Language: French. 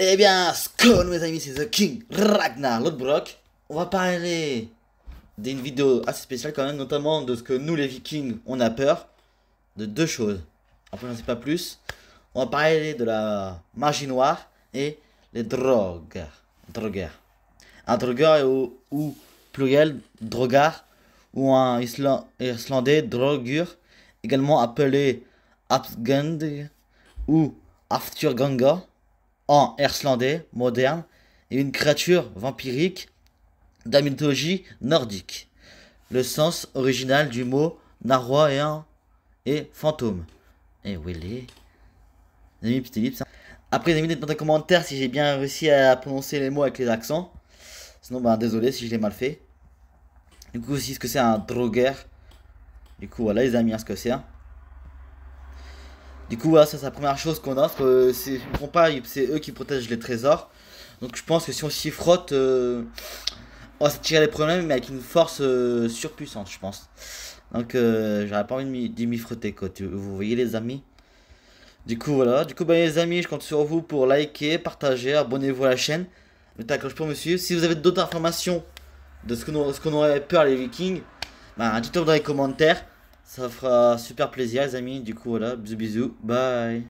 Eh bien, Scone, mes amis, c'est The King Ragnar Lodbrok. On va parler d'une vidéo assez spéciale quand même, notamment de ce que nous, les Vikings, on a peur. De deux choses. Après, j'en sais pas plus. On va parler de la magie noire et les drogues. Un drogueur ou, ou pluriel, drogar ou un Islandais, drogur, également appelé Absgand ou Afturganga en irlandais moderne et une créature vampirique de mythologie nordique. Le sens original du mot narwa et fantôme. Et où il est Après, les amis, dans les commentaires si j'ai bien réussi à prononcer les mots avec les accents. Sinon, ben désolé si je l'ai mal fait. Du coup, aussi, ce que c'est un droguer. Du coup, voilà, les amis, hein, ce que c'est. Hein. Du coup, voilà, ça c'est la première chose qu'on offre. Euh, c'est c'est eux qui protègent les trésors. Donc je pense que si on s'y frotte, euh, on va se tirer les problèmes, mais avec une force euh, surpuissante, je pense. Donc j'aurais pas envie de m'y frotter, quoi. Vous voyez, les amis Du coup, voilà. Du coup, bah, les amis, je compte sur vous pour liker, partager, abonnez-vous à la chaîne. Mais un cloche pour me suivre. Si vous avez d'autres informations de ce qu'on aurait peur les vikings, ben bah, dites-le dans les commentaires. Ça fera super plaisir les amis. Du coup voilà, bisous bisous, bye